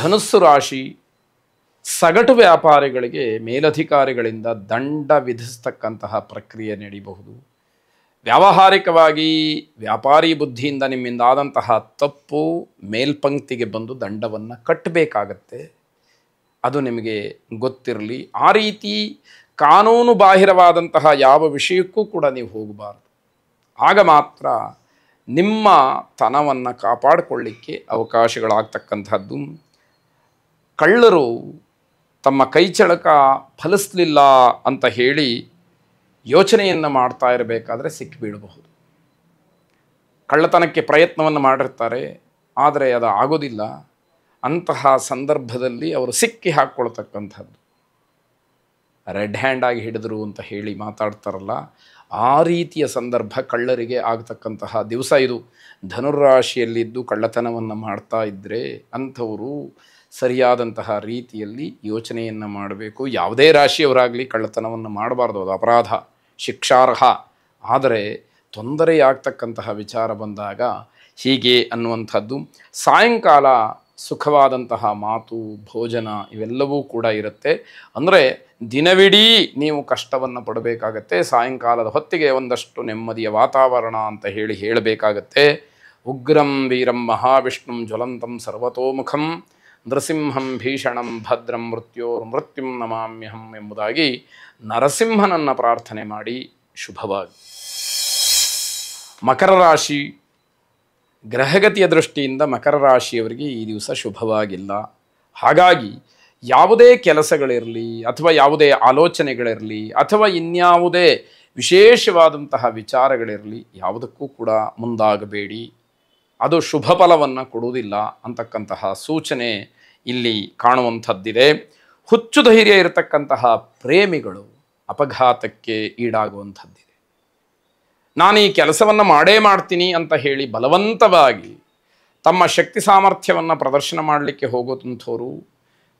ಧನುಸ್ಸು ರಾಶಿ ಸಗಟು ವ್ಯಾಪಾರಿಗಳಿಗೆ ಮೇಲಧಿಕಾರಿಗಳಿಂದ ದಂಡ ವಿಧಿಸ್ತಕ್ಕಂತಹ ಪ್ರಕ್ರಿಯೆ ನಡೀಬಹುದು ವ್ಯಾವಹಾರಿಕವಾಗಿ ವ್ಯಾಪಾರಿ ಬುದ್ಧಿಯಿಂದ ನಿಮ್ಮಿಂದ ಆದಂತಹ ತಪ್ಪು ಮೇಲ್ಪಂಕ್ತಿಗೆ ಬಂದು ದಂಡವನ್ನು ಕಟ್ಟಬೇಕಾಗತ್ತೆ ಅದು ನಿಮಗೆ ಗೊತ್ತಿರಲಿ ಆ ರೀತಿ ಕಾನೂನು ಬಾಹಿರವಾದಂತಹ ಯಾವ ವಿಷಯಕ್ಕೂ ಕೂಡ ನೀವು ಹೋಗಬಾರ್ದು ಆಗ ಮಾತ್ರ ನಿಮ್ಮ ತನವನ್ನು ಕಾಪಾಡಿಕೊಳ್ಳಿಕ್ಕೆ ಅವಕಾಶಗಳಾಗ್ತಕ್ಕಂಥದ್ದು ಕಳ್ಳರು ತಮ್ಮ ಕೈಚಳಕ ಫಲಿಸಲಿಲ್ಲ ಅಂತ ಹೇಳಿ ಯೋಚನೆಯನ್ನು ಮಾಡ್ತಾ ಇರಬೇಕಾದ್ರೆ ಸಿಕ್ಕಿಬೀಳಬಹುದು ಕಳ್ಳತನಕ್ಕೆ ಪ್ರಯತ್ನವನ್ನು ಮಾಡಿರ್ತಾರೆ ಆದರೆ ಅದು ಆಗೋದಿಲ್ಲ ಅಂತಹ ಸಂದರ್ಭದಲ್ಲಿ ಅವರು ಸಿಕ್ಕಿ ಹಾಕ್ಕೊಳ್ತಕ್ಕಂಥದ್ದು ರೆಡ್ ಹ್ಯಾಂಡ್ ಆಗಿ ಹಿಡಿದ್ರು ಅಂತ ಹೇಳಿ ಮಾತಾಡ್ತಾರಲ್ಲ ಆ ರೀತಿಯ ಸಂದರ್ಭ ಕಳ್ಳರಿಗೆ ಆಗತಕ್ಕಂತಹ ದಿವಸ ಇದು ಧನುರಾಶಿಯಲ್ಲಿದ್ದು ಕಳ್ಳತನವನ್ನು ಮಾಡ್ತಾ ಇದ್ದರೆ ಅಂಥವರು ಸರಿಯಾದಂತಹ ರೀತಿಯಲ್ಲಿ ಯೋಚನೆಯನ್ನು ಮಾಡಬೇಕು ಯಾವುದೇ ರಾಶಿಯವರಾಗಲಿ ಕಳ್ಳತನವನ್ನು ಮಾಡಬಾರ್ದು ಅದು ಅಪರಾಧ ಶಿಕ್ಷಾರ್ಹ ಆದರೆ ತೊಂದರೆಯಾಗ್ತಕ್ಕಂತಹ ವಿಚಾರ ಬಂದಾಗ ಹೀಗೆ ಅನ್ನುವಂಥದ್ದು ಸಾಯಂಕಾಲ ಸುಖವಾದಂತಹ ಮಾತು ಭೋಜನ ಇವೆಲ್ಲವೂ ಕೂಡ ಇರುತ್ತೆ ಅಂದರೆ ದಿನವಿಡೀ ನೀವು ಕಷ್ಟವನ್ನು ಪಡಬೇಕಾಗತ್ತೆ ಸಾಯಂಕಾಲದ ಹೊತ್ತಿಗೆ ಒಂದಷ್ಟು ನೆಮ್ಮದಿಯ ವಾತಾವರಣ ಅಂತ ಹೇಳಿ ಹೇಳಬೇಕಾಗತ್ತೆ ಉಗ್ರಂ ವೀರಂ ಮಹಾವಿಷ್ಣುಂ ಜ್ವಲಂತಂ ಸರ್ವತೋಮುಖಂ ನೃಸಿಂಹಂ ಭೀಷಣಂ ಭದ್ರಂ ಮೃತ್ಯೋರ್ ಮೃತ್ಯುಂ ನಮಾಮ್ಯಹಂ ಎಂಬುದಾಗಿ ನರಸಿಂಹನನ್ನು ಪ್ರಾರ್ಥನೆ ಮಾಡಿ ಶುಭವಾಗಿ ಮಕರ ರಾಶಿ ಗ್ರಹಗತಿಯ ದೃಷ್ಟಿಯಿಂದ ಮಕರ ರಾಶಿಯವರಿಗೆ ಈ ದಿವಸ ಶುಭವಾಗಿಲ್ಲ ಹಾಗಾಗಿ ಯಾವುದೇ ಕೆಲಸಗಳಿರಲಿ ಅಥವಾ ಯಾವುದೇ ಆಲೋಚನೆಗಳಿರಲಿ ಅಥವಾ ಇನ್ಯಾವುದೇ ವಿಶೇಷವಾದಂತಹ ವಿಚಾರಗಳಿರಲಿ ಯಾವುದಕ್ಕೂ ಕೂಡ ಮುಂದಾಗಬೇಡಿ ಅದು ಶುಭ ಫಲವನ್ನು ಕೊಡುವುದಿಲ್ಲ ಅಂತಕ್ಕಂತಹ ಸೂಚನೆ ಇಲ್ಲಿ ಕಾಣುವಂಥದ್ದಿದೆ ಹುಚ್ಚು ಧೈರ್ಯ ಇರತಕ್ಕಂತಹ ಪ್ರೇಮಿಗಳು ಅಪಘಾತಕ್ಕೆ ಈಡಾಗುವಂಥದ್ದಿದೆ ನಾನು ಈ ಕೆಲಸವನ್ನು ಮಾಡೇ ಮಾಡ್ತೀನಿ ಅಂತ ಹೇಳಿ ಬಲವಂತವಾಗಿ ತಮ್ಮ ಶಕ್ತಿ ಸಾಮರ್ಥ್ಯವನ್ನು ಪ್ರದರ್ಶನ ಮಾಡಲಿಕ್ಕೆ ಹೋಗುವಂಥವರು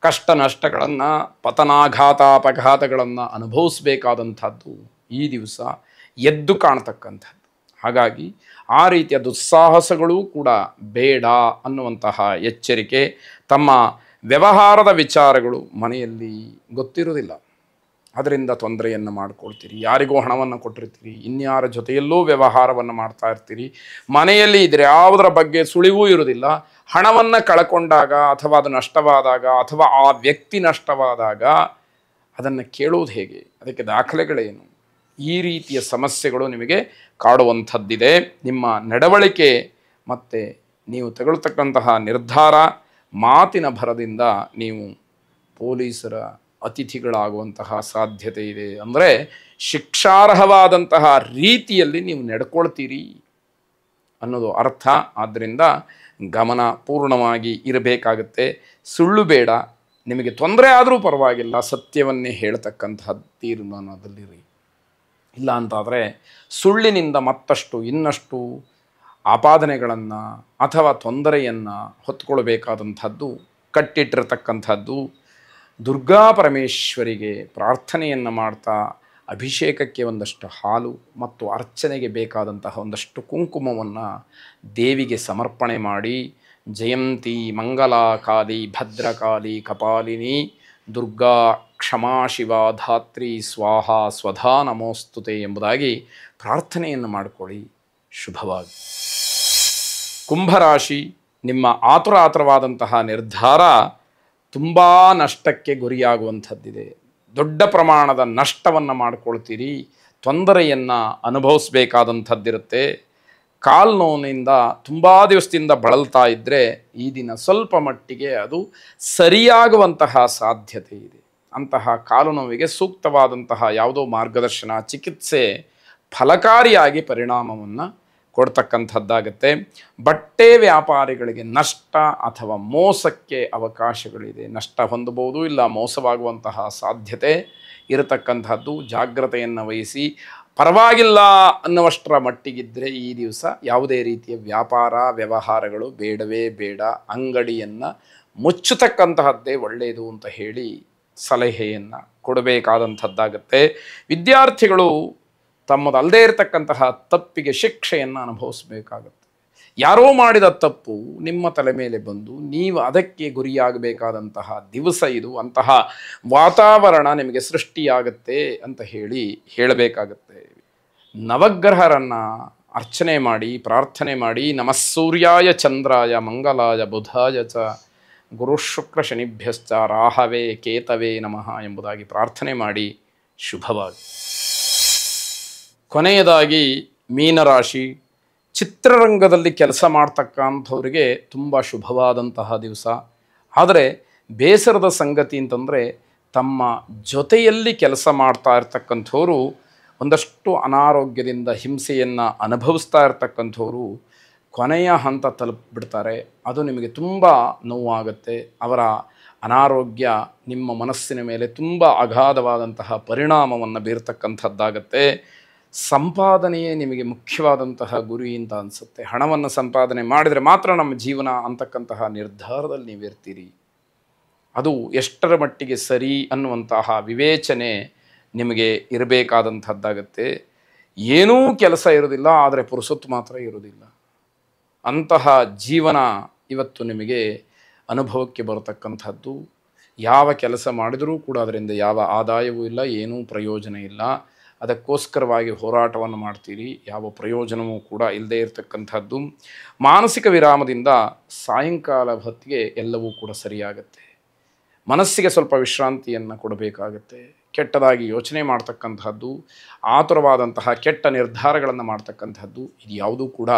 ಕಷ್ಟ ನಷ್ಟಗಳನ್ನು ಪತನಾಘಾತ ಅಪಘಾತಗಳನ್ನು ಅನುಭವಿಸಬೇಕಾದಂಥದ್ದು ಈ ದಿವಸ ಎದ್ದು ಕಾಣತಕ್ಕಂಥದ್ದು ಹಾಗಾಗಿ ಆ ರೀತಿಯ ದುಸ್ಸಾಹಸಗಳೂ ಕೂಡ ಬೇಡ ಅನ್ನುವಂತಹ ಎಚ್ಚರಿಕೆ ತಮ್ಮ ವ್ಯವಹಾರದ ವಿಚಾರಗಳು ಮನೆಯಲ್ಲಿ ಗೊತ್ತಿರುವುದಿಲ್ಲ ಅದರಿಂದ ತೊಂದರೆಯನ್ನು ಮಾಡಿಕೊಳ್ತೀರಿ ಯಾರಿಗೂ ಹಣವನ್ನು ಕೊಟ್ಟಿರ್ತೀರಿ ಇನ್ಯಾರ ಜೊತೆಯಲ್ಲೂ ವ್ಯವಹಾರವನ್ನು ಮಾಡ್ತಾ ಇರ್ತೀರಿ ಮನೆಯಲ್ಲಿ ಇದ್ರೆ ಯಾವುದರ ಬಗ್ಗೆ ಸುಳಿವೂ ಇರುವುದಿಲ್ಲ ಹಣವನ್ನು ಕಳ್ಕೊಂಡಾಗ ಅಥವಾ ಅದು ನಷ್ಟವಾದಾಗ ಅಥವಾ ಆ ವ್ಯಕ್ತಿ ನಷ್ಟವಾದಾಗ ಅದನ್ನು ಕೇಳೋದು ಹೇಗೆ ಅದಕ್ಕೆ ದಾಖಲೆಗಳೇನು ಈ ರೀತಿಯ ಸಮಸ್ಯೆಗಳು ನಿಮಗೆ ಕಾಡುವಂಥದ್ದಿದೆ ನಿಮ್ಮ ನಡವಳಿಕೆ ಮತ್ತು ನೀವು ತಗೊಳ್ತಕ್ಕಂತಹ ನಿರ್ಧಾರ ಮಾತಿನ ಭರದಿಂದ ನೀವು ಪೊಲೀಸರ ಅತಿಥಿಗಳಾಗುವಂತಹ ಸಾಧ್ಯತೆ ಇದೆ ಅಂದರೆ ಶಿಕ್ಷಾರ್ಹವಾದಂತಹ ರೀತಿಯಲ್ಲಿ ನೀವು ನಡ್ಕೊಳ್ತೀರಿ ಅನ್ನೋದು ಅರ್ಥ ಆದ್ದರಿಂದ ಗಮನ ಪೂರ್ಣವಾಗಿ ಇರಬೇಕಾಗತ್ತೆ ಸುಳ್ಳು ಬೇಡ ನಿಮಗೆ ತೊಂದರೆ ಆದರೂ ಪರವಾಗಿಲ್ಲ ಸತ್ಯವನ್ನೇ ಹೇಳ್ತಕ್ಕಂತಹ ತೀರ್ಮಾನದಲ್ಲಿರಿ ಇಲ್ಲ ಅಂತಾದರೆ ಸುಳ್ಳಿನಿಂದ ಮತ್ತಷ್ಟು ಇನ್ನಷ್ಟು ಆಪಾದನೆಗಳನ್ನು ಅಥವಾ ತೊಂದರೆಯನ್ನು ಹೊತ್ಕೊಳ್ಬೇಕಾದಂಥದ್ದು ಕಟ್ಟಿಟ್ಟಿರತಕ್ಕಂಥದ್ದು ದುರ್ಗಾ ಪರಮೇಶ್ವರಿಗೆ ಪ್ರಾರ್ಥನೆಯನ್ನು ಮಾಡ್ತಾ ಅಭಿಷೇಕಕ್ಕೆ ಒಂದಷ್ಟು ಹಾಲು ಮತ್ತು ಅರ್ಚನೆಗೆ ಬೇಕಾದಂತಹ ಒಂದಷ್ಟು ಕುಂಕುಮವನ್ನು ದೇವಿಗೆ ಸಮರ್ಪಣೆ ಮಾಡಿ ಜಯಂತಿ ಮಂಗಲಾಕಾಲಿ ಭದ್ರಕಾಲಿ ಕಪಾಲಿನಿ ದುರ್ಗಾ ಕ್ಷಮಾ ಶಿವ ಧಾತ್ರಿ ಸ್ವಾಹ ಸ್ವಧಾ ನಮೋಸ್ತುತೆ ಎಂಬುದಾಗಿ ಪ್ರಾರ್ಥನೆಯನ್ನು ಮಾಡಿಕೊಳ್ಳಿ ಶುಭವಾಗಿ ಕುಂಭರಾಶಿ ನಿಮ್ಮ ಆತುರ ಆತುರವಾದಂತಹ ನಿರ್ಧಾರ ತುಂಬ ನಷ್ಟಕ್ಕೆ ಗುರಿಯಾಗುವಂಥದ್ದಿದೆ ದೊಡ್ಡ ಪ್ರಮಾಣದ ನಷ್ಟವನ್ನು ಮಾಡಿಕೊಳ್ತೀರಿ ತೊಂದರೆಯನ್ನು ಅನುಭವಿಸಬೇಕಾದಂಥದ್ದಿರುತ್ತೆ ಕಾಲು ನೋವಿನಿಂದ ತುಂಬ ದಿವಸದಿಂದ ಬಳಲ್ತಾ ಇದ್ದರೆ ಈ ದಿನ ಸ್ವಲ್ಪ ಮಟ್ಟಿಗೆ ಅದು ಸರಿಯಾಗುವಂತಹ ಸಾಧ್ಯತೆ ಇದೆ ಅಂತಹ ಕಾಲು ನೋವಿಗೆ ಸೂಕ್ತವಾದಂತಹ ಯಾವುದೋ ಮಾರ್ಗದರ್ಶನ ಚಿಕಿತ್ಸೆ ಫಲಕಾರಿಯಾಗಿ ಪರಿಣಾಮವನ್ನು ಕೊಡ್ತಕ್ಕಂಥದ್ದಾಗತ್ತೆ ಬಟ್ಟೆ ವ್ಯಾಪಾರಿಗಳಿಗೆ ನಷ್ಟ ಅಥವಾ ಮೋಸಕ್ಕೆ ಅವಕಾಶಗಳಿದೆ ನಷ್ಟ ಹೊಂದಬಹುದು ಇಲ್ಲ ಮೋಸವಾಗುವಂತಹ ಸಾಧ್ಯತೆ ಇರತಕ್ಕಂಥದ್ದು ಜಾಗ್ರತೆಯನ್ನು ವಹಿಸಿ ಪರವಾಗಿಲ್ಲ ಅನ್ನುವಷ್ಟರ ಮಟ್ಟಿಗಿದ್ದರೆ ಈ ದಿವಸ ಯಾವುದೇ ರೀತಿಯ ವ್ಯಾಪಾರ ವ್ಯವಹಾರಗಳು ಬೇಡವೇ ಬೇಡ ಅಂಗಡಿಯನ್ನು ಮುಚ್ಚತಕ್ಕಂತಹದ್ದೇ ಒಳ್ಳೆಯದು ಅಂತ ಹೇಳಿ ಸಲಹೆಯನ್ನು ಕೊಡಬೇಕಾದಂಥದ್ದಾಗತ್ತೆ ವಿದ್ಯಾರ್ಥಿಗಳು ತಮ್ಮದಲ್ಲದೇ ಇರತಕ್ಕಂತಹ ತಪ್ಪಿಗೆ ಶಿಕ್ಷೆಯನ್ನು ಅನುಭವಿಸ್ಬೇಕಾಗತ್ತೆ ಯಾರೋ ಮಾಡಿದ ತಪ್ಪು ನಿಮ್ಮ ತಲೆ ಮೇಲೆ ಬಂದು ನೀವು ಅದಕ್ಕೆ ಗುರಿಯಾಗಬೇಕಾದಂತಹ ದಿವಸ ಇದು ಅಂತಹ ವಾತಾವರಣ ನಿಮಗೆ ಸೃಷ್ಟಿಯಾಗತ್ತೆ ಅಂತ ಹೇಳಿ ಹೇಳಬೇಕಾಗತ್ತೆ ನವಗ್ರಹರನ್ನು ಅರ್ಚನೆ ಮಾಡಿ ಪ್ರಾರ್ಥನೆ ಮಾಡಿ ನಮಸ್ಸೂರ್ಯಾಯ ಚಂದ್ರಾಯ ಮಂಗಲಾಯ ಬುಧಾಯ ಚ ಗುರು ಶುಕ್ರ ಶನಿಭ್ಯಸ್ತ ರಾಹವೇ ಕೇತವೇ ನಮಃ ಎಂಬುದಾಗಿ ಪ್ರಾರ್ಥನೆ ಮಾಡಿ ಶುಭವಾಗಿ ಕೊನೆಯದಾಗಿ ಮೀನರಾಶಿ ಚಿತ್ರರಂಗದಲ್ಲಿ ಕೆಲಸ ಮಾಡ್ತಕ್ಕಂಥವ್ರಿಗೆ ತುಂಬ ಶುಭವಾದಂತಹ ದಿವಸ ಆದರೆ ಬೇಸರದ ಸಂಗತಿ ಅಂತಂದರೆ ತಮ್ಮ ಜೊತೆಯಲ್ಲಿ ಕೆಲಸ ಮಾಡ್ತಾ ಇರ್ತಕ್ಕಂಥವರು ಒಂದಷ್ಟು ಅನಾರೋಗ್ಯದಿಂದ ಹಿಂಸೆಯನ್ನು ಅನುಭವಿಸ್ತಾ ಇರ್ತಕ್ಕಂಥವರು ಕೊನೆಯ ಹಂತ ತಲುಪಿಬಿಡ್ತಾರೆ ಅದು ನಿಮಗೆ ತುಂಬ ನೋವಾಗುತ್ತೆ ಅವರ ಅನಾರೋಗ್ಯ ನಿಮ್ಮ ಮನಸ್ಸಿನ ಮೇಲೆ ತುಂಬ ಅಗಾಧವಾದಂತಹ ಪರಿಣಾಮವನ್ನು ಬೀರ್ತಕ್ಕಂಥದ್ದಾಗತ್ತೆ ಸಂಪಾದನೆಯೇ ನಿಮಗೆ ಮುಖ್ಯವಾದಂತಹ ಗುರಿ ಅಂತ ಅನಿಸುತ್ತೆ ಹಣವನ್ನು ಸಂಪಾದನೆ ಮಾಡಿದರೆ ಮಾತ್ರ ನಮ್ಮ ಜೀವನ ಅಂತಕ್ಕಂತಹ ನಿರ್ಧಾರದಲ್ಲಿ ನೀವಿರ್ತೀರಿ ಅದು ಎಷ್ಟರ ಮಟ್ಟಿಗೆ ಸರಿ ಅನ್ನುವಂತಹ ವಿವೇಚನೆ ನಿಮಗೆ ಇರಬೇಕಾದಂಥದ್ದಾಗತ್ತೆ ಏನೂ ಕೆಲಸ ಇರೋದಿಲ್ಲ ಆದರೆ ಪುರುಸೊತ್ತು ಮಾತ್ರ ಇರೋದಿಲ್ಲ ಅಂತಹ ಜೀವನ ಇವತ್ತು ನಿಮಗೆ ಅನುಭವಕ್ಕೆ ಬರತಕ್ಕಂಥದ್ದು ಯಾವ ಕೆಲಸ ಮಾಡಿದರೂ ಕೂಡ ಅದರಿಂದ ಯಾವ ಆದಾಯವೂ ಇಲ್ಲ ಏನೂ ಪ್ರಯೋಜನ ಇಲ್ಲ ಅದಕ್ಕೋಸ್ಕರವಾಗಿ ಹೋರಾಟವನ್ನು ಮಾಡ್ತೀರಿ ಯಾವ ಪ್ರಯೋಜನವೂ ಕೂಡ ಇಲ್ಲದೇ ಇರತಕ್ಕಂಥದ್ದು ಮಾನಸಿಕ ವಿರಾಮದಿಂದ ಸಾಯಂಕಾಲ ಹೊತ್ತಿಗೆ ಎಲ್ಲವೂ ಕೂಡ ಸರಿಯಾಗತ್ತೆ ಮನಸ್ಸಿಗೆ ಸ್ವಲ್ಪ ವಿಶ್ರಾಂತಿಯನ್ನು ಕೊಡಬೇಕಾಗತ್ತೆ ಕೆಟ್ಟದಾಗಿ ಯೋಚನೆ ಮಾಡ್ತಕ್ಕಂಥದ್ದು ಆತುರವಾದಂತಹ ಕೆಟ್ಟ ನಿರ್ಧಾರಗಳನ್ನು ಮಾಡ್ತಕ್ಕಂಥದ್ದು ಇದು ಯಾವುದೂ ಕೂಡ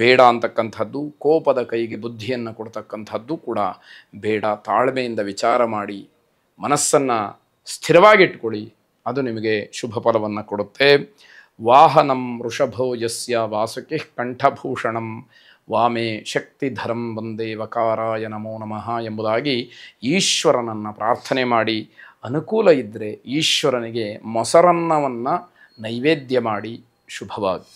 ಬೇಡ ಅಂತಕ್ಕಂಥದ್ದು ಕೋಪದ ಕೈಗೆ ಬುದ್ಧಿಯನ್ನು ಕೊಡ್ತಕ್ಕಂಥದ್ದು ಕೂಡ ಬೇಡ ತಾಳ್ಮೆಯಿಂದ ವಿಚಾರ ಮಾಡಿ ಮನಸ್ಸನ್ನು ಸ್ಥಿರವಾಗಿಟ್ಕೊಳ್ಳಿ ಅದು ನಿಮಗೆ ಶುಭ ಫಲವನ್ನು ಕೊಡುತ್ತೆ ವಾಹನಂ ವೃಷಭೋ ಯಸ್ಯ ವಾಸುಕಿ ಕಂಠಭೂಷಣಂ ವಾಮೇ ಶಕ್ತಿಧರಂ ವಂದೇ ವಕಾರಾಯ ನಮೋ ನಮಃ ಎಂಬುದಾಗಿ ಈಶ್ವರನನ್ನು ಪ್ರಾರ್ಥನೆ ಮಾಡಿ ಅನುಕೂಲ ಇದ್ದರೆ ಈಶ್ವರನಿಗೆ ಮೊಸರನ್ನವನ್ನು ನೈವೇದ್ಯ ಮಾಡಿ ಶುಭವಾಗಿ